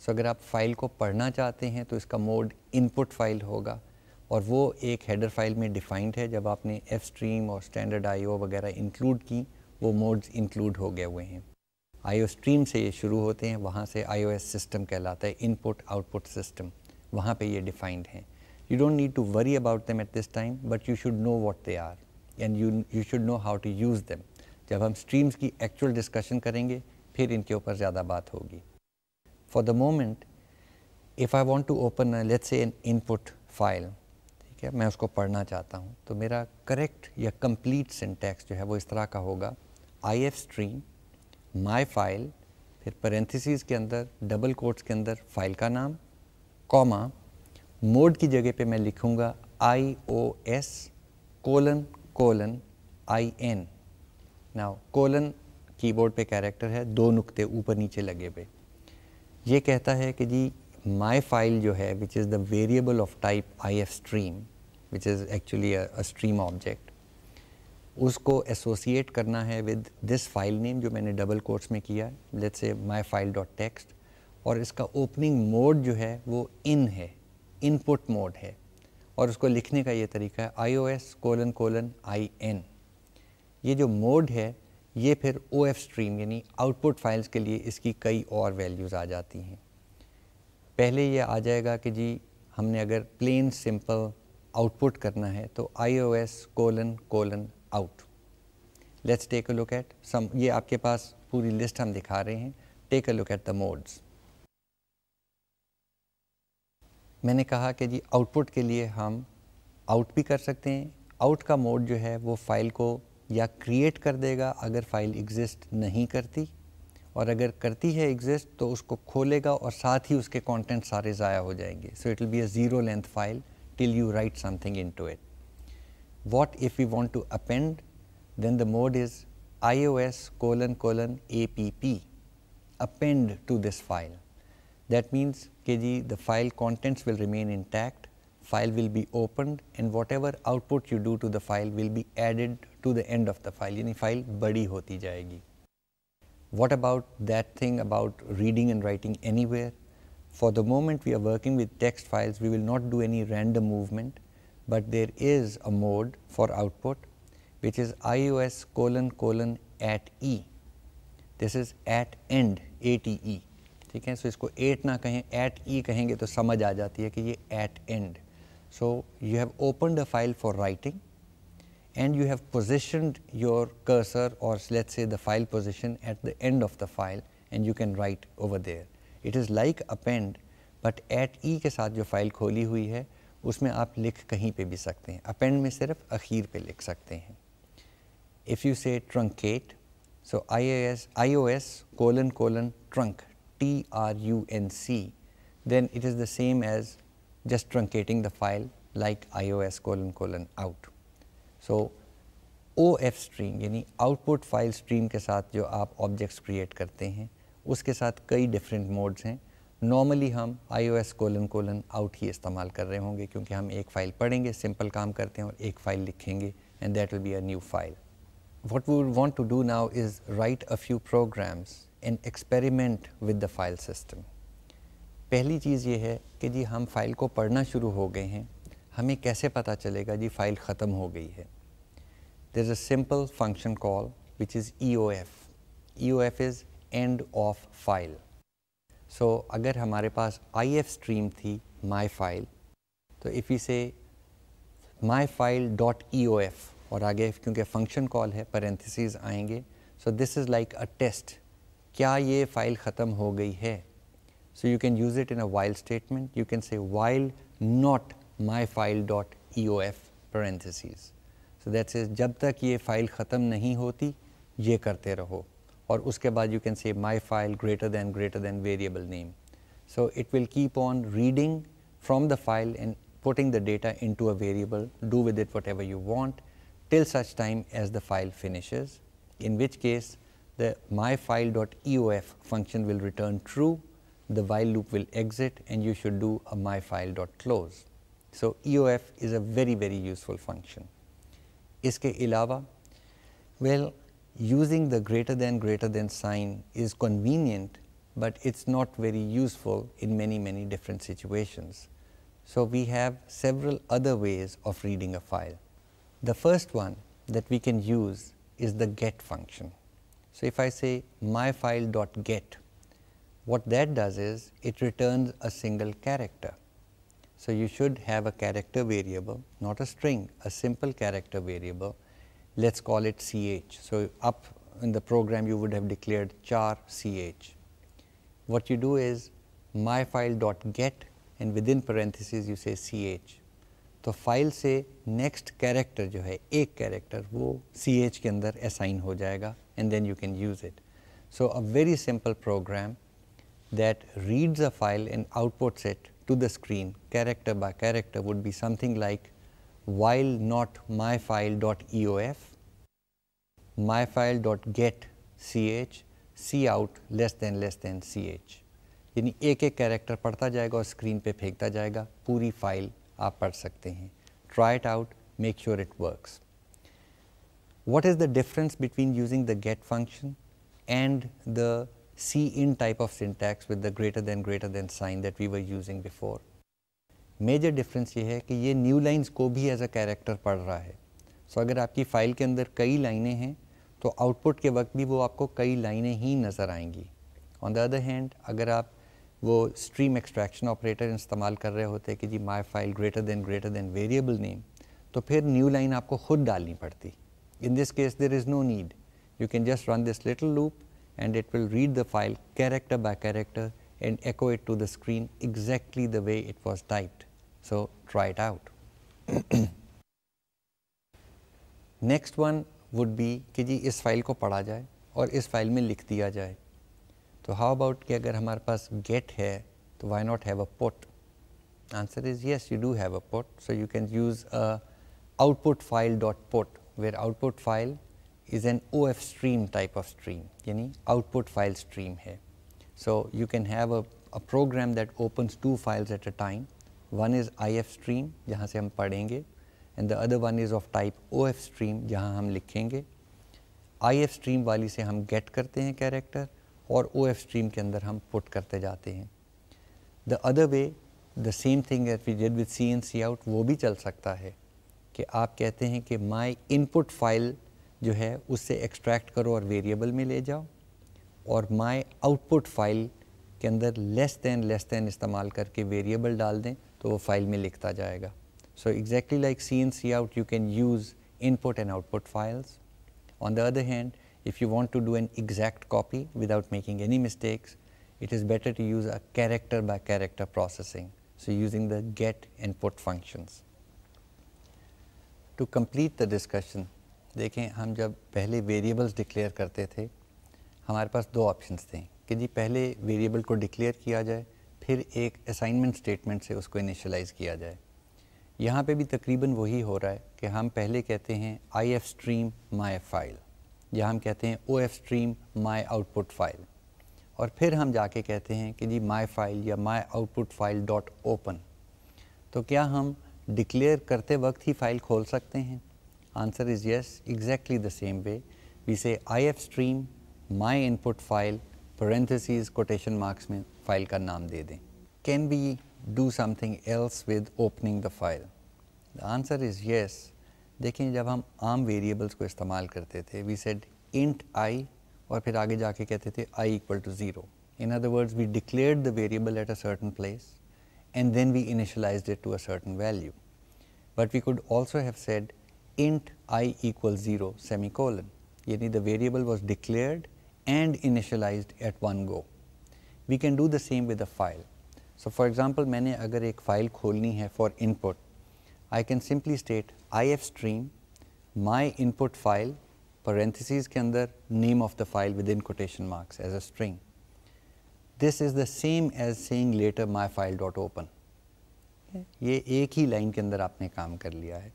सो अगर आप फाइल को पढ़ना चाहते हैं तो इसका मोड इनपुट फाइल होगा और वो एक हेडर फाइल में डिफाइंड है जब आपने एफ स्ट्रीम और स्टैंडर्ड आई वगैरह इंक्लूड की वो मोड्स इंक्लूड हो गए हुए हैं आईओ स्ट्रीम से ये शुरू होते हैं वहाँ से आईओएस सिस्टम कहलाता है इनपुट आउटपुट सिस्टम वहाँ पे ये डिफाइंड हैं you don't need to worry about them at this time but you should know what they are and you you should know how to use them जब हम streams की actual discussion करेंगे फिर इनके ऊपर ज़्यादा बात होगी for the moment if I want to open let's say an input file ठीक है मैं उसको पढ़ना चाहता हूँ तो मेरा करेक्ट या कम्प्लीट सिंटैक्स जो है वो इस तरह का होगा I F stream my file फिर पेरेंथिस के अंदर डबल कोट्स के अंदर फाइल का नाम कॉमा मोड की जगह पे मैं लिखूँगा I O S colon colon I N now colon keyboard पे कैरेक्टर है दो नुक्ते ऊपर नीचे लगे हुए ये कहता है कि जी माई फाइल जो है which is the variable of type I F stream which is actually stream object उसको एसोसिएट करना है विद दिस फाइल नेम जो मैंने डबल कोर्स में किया let's say my file dot text और इसका ओपनिंग मोड जो है वो इन है इनपुट मोड है और उसको लिखने का ये तरीका है I O S colon colon I N ये जो मोड है ये फिर ओ एफ स्ट्रीम यानी आउटपुट फाइल्स के लिए इसकी कई और वैल्यूज़ आ जाती हैं पहले ये आ जाएगा कि जी हमने अगर प्लेन सिंपल आउटपुट करना है तो I O S colon colon out let's take a look at some ये आपके पास पूरी लिस्ट हम दिखा रहे हैं take a look at the modes मैंने कहा कि जी आउटपुट के लिए हम आउट भी कर सकते हैं आउट का मोड जो है वो फ़ाइल को या क्रिएट कर देगा अगर फ़ाइल एग्जिस्ट नहीं करती और अगर करती है एग्जिस्ट तो उसको खोलेगा और साथ ही उसके कंटेंट सारे ज़ाया हो जाएंगे so it will be a zero length file till you write something into it What if we want to append? Then the mode is ios colon colon app append to this file. That means KG the file contents will remain intact, file will be opened and whatever output you do to the file will be added to the end of the file, Any file badi hoti jayegi. What about that thing about reading and writing anywhere? For the moment we are working with text files, we will not do any random movement but there is a mode for output which is ios colon colon at e. This is at end A T E ठीक है सो so इसको eight ना कहें eight ई e कहेंगे तो समझ आ जाती है कि ये at end so you have open the file and you have positioned your cursor or let's say the file position at the end of the file and you can write over there. It is like append but at E के साथ जो file खोली हुई है उसमें आप लिख कहीं पे भी सकते हैं अपेंड में सिर्फ अखीर पे लिख सकते हैं if you say truncate so I S I O S colon colon trunc T R U N C then it is the same as just truncating the file like I O S colon colon out so O F stream यानी output file stream के साथ जो आप objects create करते हैं उसके साथ कई डिफरेंट मोड्स हैं नॉर्मली हम I O S colon colon out ही इस्तेमाल कर रहे होंगे क्योंकि हम एक फ़ाइल पढ़ेंगे सिंपल काम करते हैं और एक फ़ाइल लिखेंगे and that will be a new file what we want to do now is write a few programs and experiment with the file system पहली चीज़ ये है कि जी हम फाइल को पढ़ना शुरू हो गए हैं हमें कैसे पता चलेगा जी फाइल ख़त्म हो गई है there is a simple function call which is E O F E O F is end of file so so, अगर हमारे पास आई एफ स्ट्रीम थी माई फाइल तो if I say my file dot E O F और आगे क्योंकि function call है parenthesis आएंगे so this is like a test क्या ये फ़ाइल ख़त्म हो गई है so you can use it in a while statement you can say while not my file dot E O F parenthesis so that's is जब तक ये file ख़त्म नहीं होती ये करते रहो Or उसके बाद you can say my file greater than greater than variable name So it will keep on reading from the file and putting the data into a variable, do with it whatever you want till such time as the file finishes, in which case the my file dot eof function will return true, the while loop will exit and you should do a my file dot close. So EOF is a very, very useful function. इसके अलावा well using the greater than greater than sign is convenient, but it's not very useful in many, many different situations. So, we have several other ways of reading a file. The first one that we can use is the get function. So, if I say my file dot get, what that does is it returns a single character. So, you should have a character variable, not a string, a simple character variable let's call it CH. So up in the program you would have declared char CH. What you do is my file dot get, and within parentheses you say CH. So file say next character jo hai, a character wo CH ke assign ho jayega and then you can use it. So a very simple program that reads a file and outputs it to the screen character by character would be something like while not my myfile.eof, myfile.get ch, out less than less than ch. यानी एक एक character पढ़ता जाएगा और screen पे फेंकता जाएगा पूरी फाइल आप पढ़ सकते हैं try it out make sure it works what is the difference between using the get function and the in type of syntax with the greater than greater than sign that we were using before. Major difference ये है कि ये new lines को भी as a character पढ़ रहा है सो so, अगर आपकी फ़ाइल के अंदर कई लाइनें हैं तो आउटपुट के वक्त भी वो आपको कई लाइनें ही नज़र आएंगी ऑन द अदर हैंड अगर आप वो स्ट्रीम एक्सट्रैक्शन ऑपरेटर इस्तेमाल कर रहे होते कि जी my file greater than greater than variable name तो फिर न्यू लाइन आपको खुद डालनी पड़ती in this case there is no need you can just run this little loop and it will read the file character by character and echo it to the screen exactly the way it was typed. So try it out. Next one would be कि जी इस file को पढ़ा जाए और इस file में लिख दिया जाए तो हाउ अबाउट कि अगर हमारे पास गेट है तो why not have a put answer is yes you do have a put so you can use a output file dot put where output file is an OF stream type of stream yani output file stream hai. So you can have a program that opens two files at a time one is I F stream जहाँ से हम पढ़ेंगे and the other one is of type O F stream जहाँ हम लिखेंगे आई F stream वाली से हम गेट करते हैं कैरेक्टर और ओ एफ स्ट्रीम के अंदर हम पुट करते जाते हैं the other way the same thing at we did with C in C out वो भी चल सकता है कि आप कहते हैं कि माई इनपुट फाइल जो है उससे एक्सट्रैक्ट करो और वेरिएबल में ले जाओ और माई आउटपुट फाइल के अंदर लेस दैन लेस दैन इस्तेमाल करके वेरिएबल डाल दें तो वो फाइल में लिखता जाएगा so exactly like C in C out you can use input and output files on the other hand if you want to do an exact copy without making any mistakes it is better to use a character by character processing so using the get input functions to complete the discussion देखें हम जब पहले variables declare करते थे हमारे पास दो options थे कि जी पहले वेरिएबल को डिक्लेयर किया जाए फिर एक असाइनमेंट स्टेटमेंट से उसको इनिशलाइज किया जाए यहाँ पे भी तकरीबन वही हो रहा है कि हम पहले कहते हैं I F stream my file या हम कहते हैं O F stream my output file और फिर हम जाके कहते हैं कि जी माई फाइल या my output file dot open तो क्या हम डिक्लेयर करते वक्त ही फाइल खोल सकते हैं answer is yes exactly the same way we say I F stream my input file parentheses quotation marks में का नाम दे दें Can we do something else with opening the file? The answer is yes. देखें जब हम आम variables को इस्तेमाल करते थे वी सेड इंट i, और फिर आगे जाके कहते थे I equal to In other words, we declared the variable at a certain place and then we initialized it to a certain value. But we could also have said int i equals 0 semicolon, yani the variable was declared and initialized at one go. We can do the same with a file. So, for example, मैंने अगर एक file खोलनी है for input, I can simply state ifstream my input file parentheses के अंदर name of the file within quotation marks as a string. This is the same as saying later my file dot open. ये एक ही line के अंदर आपने काम कर लिया है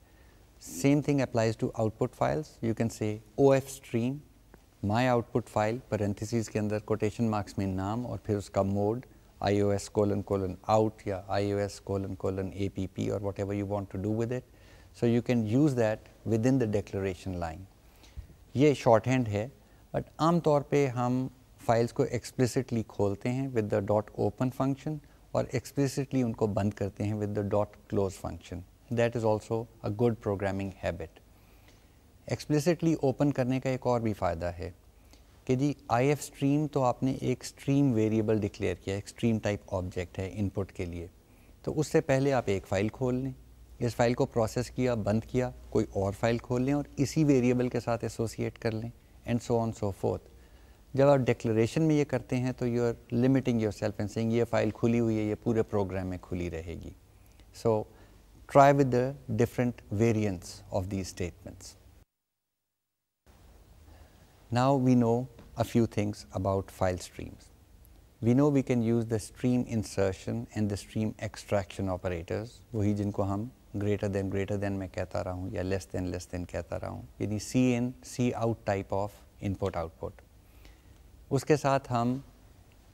Same thing applies to output files. You can say F stream my output file parentheses ke andar quotation marks mein naam aur phir uska mode ios colon colon out ya ios colon colon app or whatever you want to do with it so you can use that within the declaration line ye shorthand hai but aam taur pe hum files ko explicitly kholte hain with the dot open function aur explicitly unko band karte hain with the dot close function that is also a good programming habit explicitly open करने का एक और भी फ़ायदा है कि जी आई F stream तो आपने एक स्ट्रीम वेरिएबल डिक्लेयर किया एक स्ट्रीम टाइप ऑब्जेक्ट है इनपुट के लिए तो उससे पहले आप एक फ़ाइल खोल लें इस फाइल को प्रोसेस किया बंद किया कोई और फाइल खोल लें और इसी वेरिएबल के साथ एसोसिएट कर लें and so on so forth जब आप डिक्लेरेशन में ये करते हैं तो you are limiting yourself and saying ये फ़ाइल खुली हुई है ये पूरे प्रोग्राम में खुली रहेगी so try with the different variants of the statements Now we know a few things about file streams. We know we can use the stream insertion and the stream extraction operators, वही जिनको हम greater than greater than मैं कहता रहा हूँ या less than less than कहता रहा हूँ यानी C in C out type of input output उसके साथ हम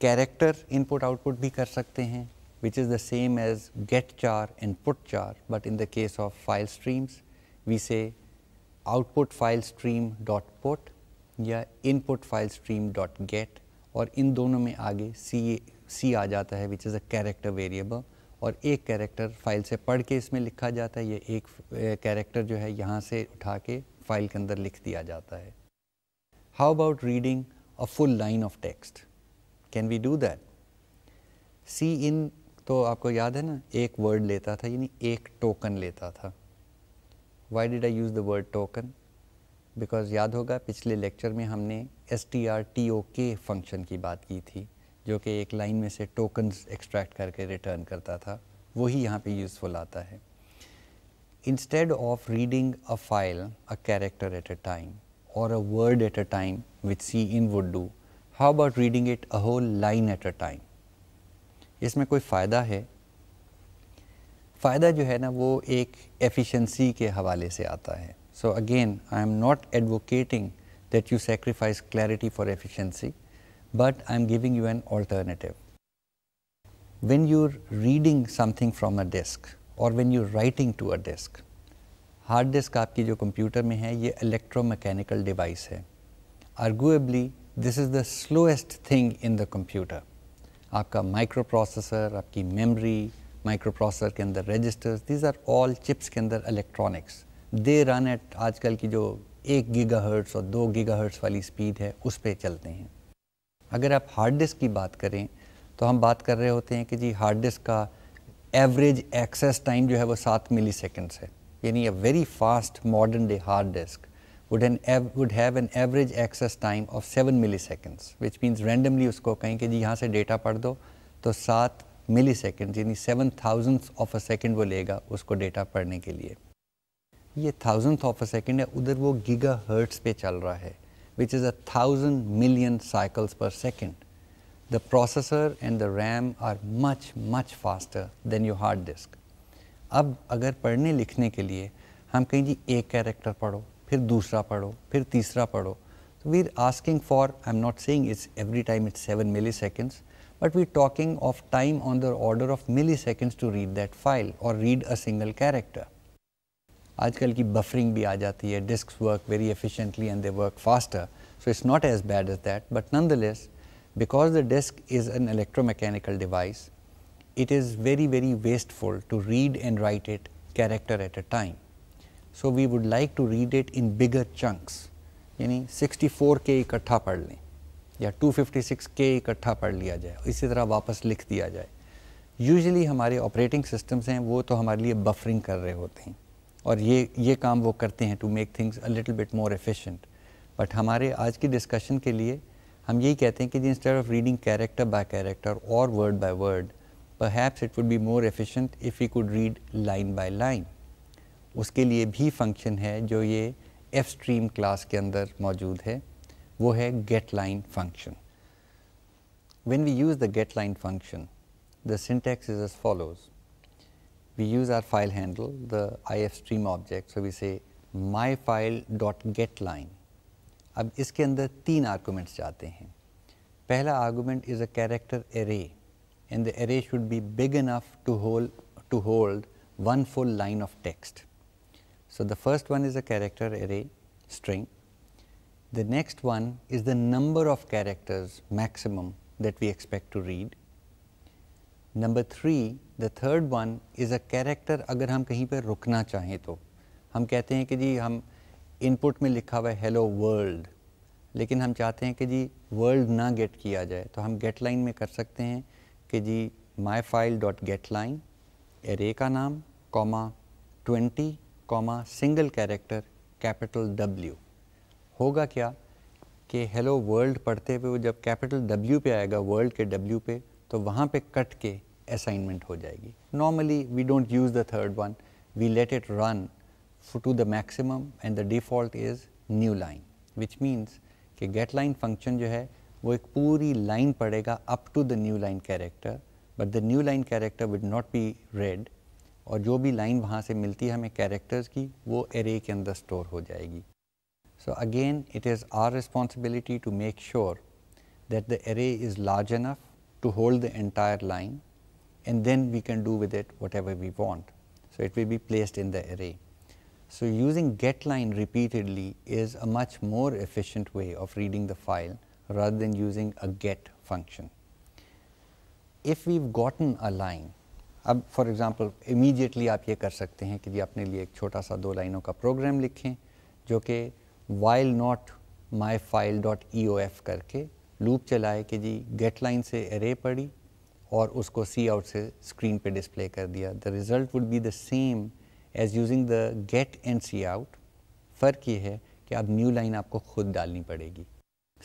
कैरेक्टर इनपुट आउटपुट भी कर सकते हैं which is the same as get char and put char but in the case of file streams we say output file stream dot put या input file stream dot get और इन दोनों में आगे सी सी आ जाता है which is a character variable और एक कैरेक्टर फाइल से पढ़ के इसमें लिखा जाता है ये एक कैरेक्टर जो है यहाँ से उठा के फाइल के अंदर लिख दिया जाता है how about reading a full line of text can we do that C in तो आपको याद है ना एक वर्ड लेता था यानी एक टोकन लेता था why did I use the word token because याद होगा पिछले लेक्चर में हमने S T R T O K function की बात की थी जो कि एक लाइन में से टोकन्स एक्सट्रैक्ट करके रिटर्न करता था वही यहाँ पे यूज़फुल आता है instead of reading a file a character at a time और a word at a time which cin would do how about reading it a whole line at a time इसमें कोई फ़ायदा है फ़ायदा जो है ना वो एक एफिशिएंसी के हवाले से आता है So again, I am not advocating that you sacrifice clarity for efficiency, but I am giving you an alternative. When you're reading something from a disk, or when you're writing to a disk, hard disk आपकी जो computer an electromechanical device है. Arguably, this is the slowest thing in the computer. आपका microprocessor, आपकी memory, microprocessor के the registers, these are all chips के the electronics. They run at आजकल की जो एक गीगा हर्ट्स और दो गीगा हर्ट्स वाली स्पीड है उस पर चलते हैं अगर आप हार्ड डिस्क की बात करें तो हम बात कर रहे होते हैं कि जी हार्ड डिस्क का एवरेज एक्सेस टाइम जो है वो सात मिली सेकेंड्स है यानी a very fast modern day hard disk an would have an average access time of seven milliseconds which means randomly उसको कहें कि जी यहाँ से डेटा पढ़ दो तो सात मिली सेकेंड यानी seven thousandths of a second वो लेगा उसको डेटा पढ़ने के लिए ये थाउजेंड ऑफ अ सेकेंड है उधर वो गीगा हर्ट्स पे चल रहा है which is a thousand million cycles per second the processor and the RAM are much much faster than you hard disk अब अगर पढ़ने लिखने के लिए हम कहें जी एक कैरेक्टर पढ़ो फिर दूसरा पढ़ो फिर तीसरा पढ़ो तो we are asking for I am not saying it's every time it's seven milliseconds but we talking of time on the order of milliseconds to read that file और read a single character आजकल की buffering भी आ जाती है disk work very efficiently and they work faster so it's not as bad as that but nonetheless the disk is an electro mechanical device it is very very wasteful to read and write it character at a time so we would like to read it in bigger chunks यानी 64 के इकट्ठा पढ़ लें या 256 के इकट्ठा पढ़ लिया जाए इसी तरह वापस लिख दिया जाए यूजली हमारे ऑपरेटिंग सिस्टम्स हैं वो तो हमारे लिए बफरिंग कर रहे होते हैं और ये ये काम वो करते हैं to make things a little bit more efficient but हमारे आज की डिस्कशन के लिए हम यही कहते हैं कि जी instead of reading character by character और word by word perhaps it would be more efficient if you could read line by line उसके लिए भी फंक्शन है जो ये एफ स्ट्रीम क्लास के अंदर मौजूद है वो है get line function when we use the get line function the syntax is as follows we use our file handle, the ifstream object. So, we say my file dot get line. अब इसके अंदर तीन arguments जाते हैं पहला argument is a character array array the array should be big enough to hold to one full line of text. So, the first one is a character array string. The next one is the number of characters maximum that we expect to read. Number three the third one is a character अगर हम कहीं पर रुकना चाहें तो हम कहते हैं कि जी हम इनपुट में लिखा हुआ है हेलो वर्ल्ड लेकिन हम चाहते हैं कि जी वर्ल्ड ना गेट किया जाए तो हम गेट लाइन में कर सकते हैं कि जी my file dot get line array का नाम comma twenty comma single character capital W होगा क्या कि हेलो वर्ल्ड पढ़ते हुए वो जब कैपिटल डब्ल्यू पे आएगा वर्ल्ड के डब्ल्यू पे तो वहाँ पे कट के असाइनमेंट हो Normally, we don't use the third one. we let it run to the maximum and the default is new line which means कि get line function जो है वो एक पूरी line पढ़ेगा up to the new line character but the new line character would not be read और जो line वहाँ से मिलती है हमें characters की array के अंदर store हो So again it is our responsibility to make sure that the array is large enough to hold the entire line and then we can do with it whatever we want. So, it will be placed in the array. So, using get line repeatedly is a much more efficient way of reading the file rather than using a get function. If we've gotten a line, for example, immediately immediately आप ये कर सकते हैं कि जी अपने लिए एक छोटा सा दो लाइनों का प्रोग्राम लिखें जो कि while not my file dot E करके लूप चलाए कि जी गेट से एरे पड़ी और उसको सी आउट से स्क्रीन पे डिस्प्ले कर दिया the result would be the same as using the get and cout फ़र्क ये है कि अब न्यू लाइन आपको खुद डालनी पड़ेगी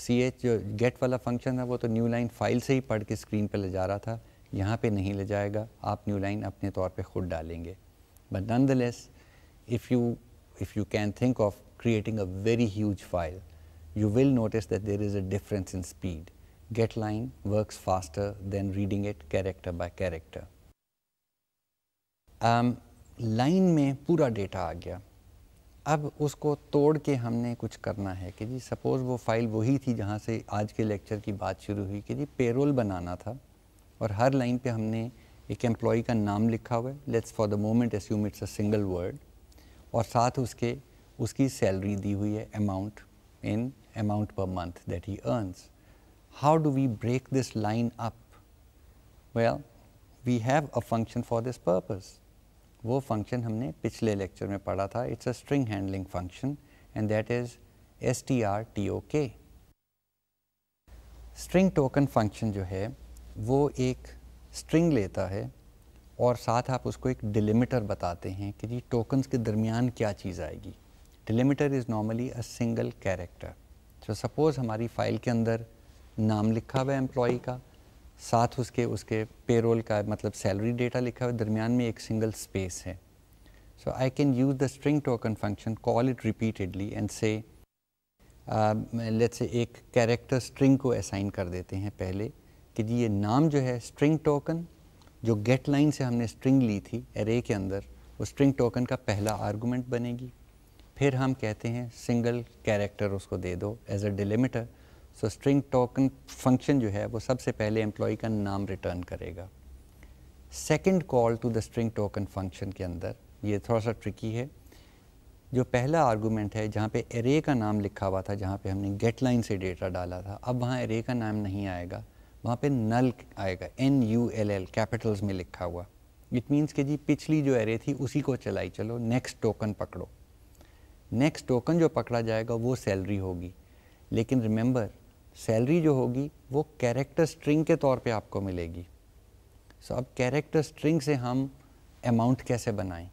सी एच जो गेट वाला फंक्शन था वो तो न्यू लाइन फाइल से ही पढ़ के स्क्रीन पर ले जा रहा था यहाँ पे नहीं ले जाएगा आप न्यू लाइन अपने तौर पे खुद डालेंगे but nonetheless if you if you can think of creating a very huge file you will notice that there is a difference in speed get line works faster than reading it character by character. Line um, में पूरा data आ गया अब उसको तोड़ के हमने कुछ करना है कि जी सपोज़ वो फाइल वही थी जहाँ से आज के लेक्चर की बात शुरू हुई कि जी पेरोल बनाना था और हर लाइन पे हमने एक एम्प्लॉय का नाम लिखा हुआ है let's for the moment assume it's a single word और साथ उसके उसकी सैलरी दी हुई है amount in amount per month that he earns how do we break this line up? Well, we have a function for this purpose. वो function हमने पिछले lecture में पढ़ा था It's a string handling function and that is strtok. String token function जो है वो एक string लेता है और साथ आप उसको एक डिलिमिटर बताते हैं कि जी टोकन्स के दरमियान क्या चीज़ आएगी delimiter is normally a single character तो सपोज़ हमारी फ़ाइल के अंदर नाम लिखा हुआ है एम्प्लॉ का साथ उसके उसके पेरोल का मतलब सैलरी डेटा लिखा हुआ है दरमियान में एक सिंगल स्पेस है so I can use the string token function call it repeatedly and say let's say एक कैरेक्टर स्ट्रिंग को असाइन कर देते हैं पहले कि जी ये नाम जो है स्ट्रिंग टोकन जो गेट लाइन से हमने स्ट्रिंग ली थी एरे के अंदर वो स्ट्रिंग टोकन का पहला आर्गूमेंट बनेगी फिर हम कहते हैं सिंगल कैरेक्टर उसको दे दो as a delimiter so string token function जो है वो सबसे पहले एम्प्लॉय का नाम रिटर्न करेगा second call to the string token function के अंदर ये थोड़ा सा ट्रिकी है जो पहला आर्गूमेंट है जहाँ पे एरे का नाम लिखा हुआ था जहाँ पे हमने गेट लाइन से डेटा डाला था अब वहाँ एरे का नाम नहीं आएगा वहाँ पे नल आएगा N U L L capitals में लिखा हुआ इट मीन्स कि जी पिछली जो एरे थी उसी को चलाई चलो नेक्स्ट टोकन पकड़ो नेक्स्ट टोकन जो पकड़ा जाएगा वो सैलरी होगी लेकिन रिमेंबर सैलरी जो होगी वो कैरेक्टर स्ट्रिंग के तौर पे आपको मिलेगी सो so, अब कैरेक्टर स्ट्रिंग से हम अमाउंट कैसे बनाएं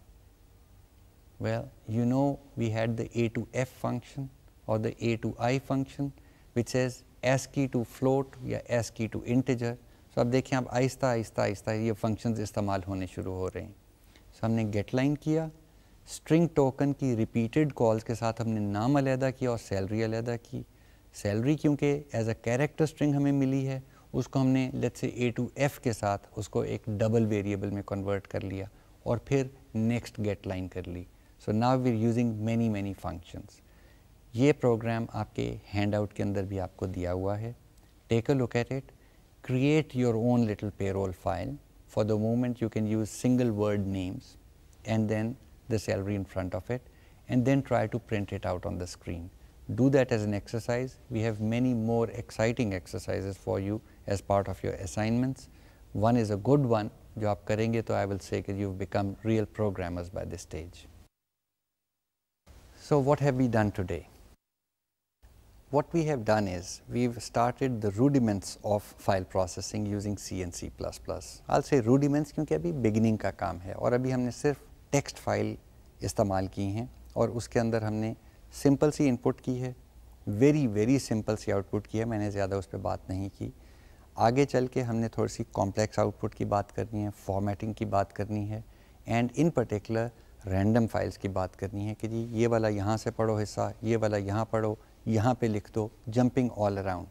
well you know we had the A to F function और the A to I function which as ASCII to float या ASCII to integer so अब देखें आप आहिस्ता आहिस्ता आहिस्ता ये फंक्शंस इस्तेमाल होने शुरू हो रहे हैं सो so, हमने गेट लाइन किया स्ट्रिंग टोकन की रिपीटेड कॉल्स के साथ हमने नाम अलहदा किया और सैलरी अलहदा की सैलरी क्योंकि एज अ कैरेक्टर स्ट्रिंग हमें मिली है उसको हमने लेट से ए टू एफ के साथ उसको एक डबल वेरिएबल में कन्वर्ट कर लिया और फिर नेक्स्ट गेट लाइन कर ली so now we using many many functions ये प्रोग्राम आपके हैंडआउट के अंदर भी आपको दिया हुआ है take a look at it create your own little payroll file for the moment you can use single word names and then the salary in front of it and then try to print it out on the screen do that as an exercise. We have many more exciting exercises for you as part of your assignments. One is a good one, are आप it, तो I will say that you've become real programmers by this stage. So what have we done today? What we have done is we've started the rudiments of file processing using C and C++. I'll say rudiments क्योंकि अभी beginning का काम है we've only used text file इस्तेमाल की हैं और उसके सिंपल सी इनपुट की है very very simple C output की है मैंने ज़्यादा उस पर बात नहीं की आगे चल के हमने थोड़ी सी कॉम्प्लेक्स आउटपुट की बात करनी है फॉर्मेटिंग की बात करनी है and in particular random files की बात करनी है कि जी ये वाला यहाँ से पढ़ो हिस्सा ये वाला यहाँ पढ़ो यहाँ पे लिख दो जंपिंग ऑल अराउंड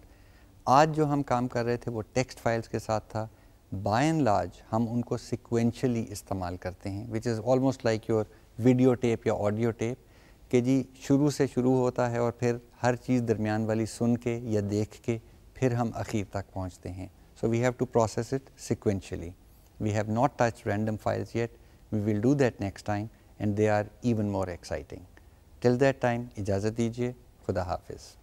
आज जो हम काम कर रहे थे वो टेक्स्ट फाइल्स के साथ था बाय एंड लार्ज हम उनको सिक्वेंशली इस्तेमाल करते हैं which is almost like your video tape या ऑडियो टेप कि जी शुरू से शुरू होता है और फिर हर चीज़ दरमियान वाली सुन के या देख के फिर हम अखीर तक पहुँचते हैं so we have to process it sequentially we have not touch random files yet we will do that next time and they are even more exciting till that time इजाज़त दीजिए खुदा हाफिज़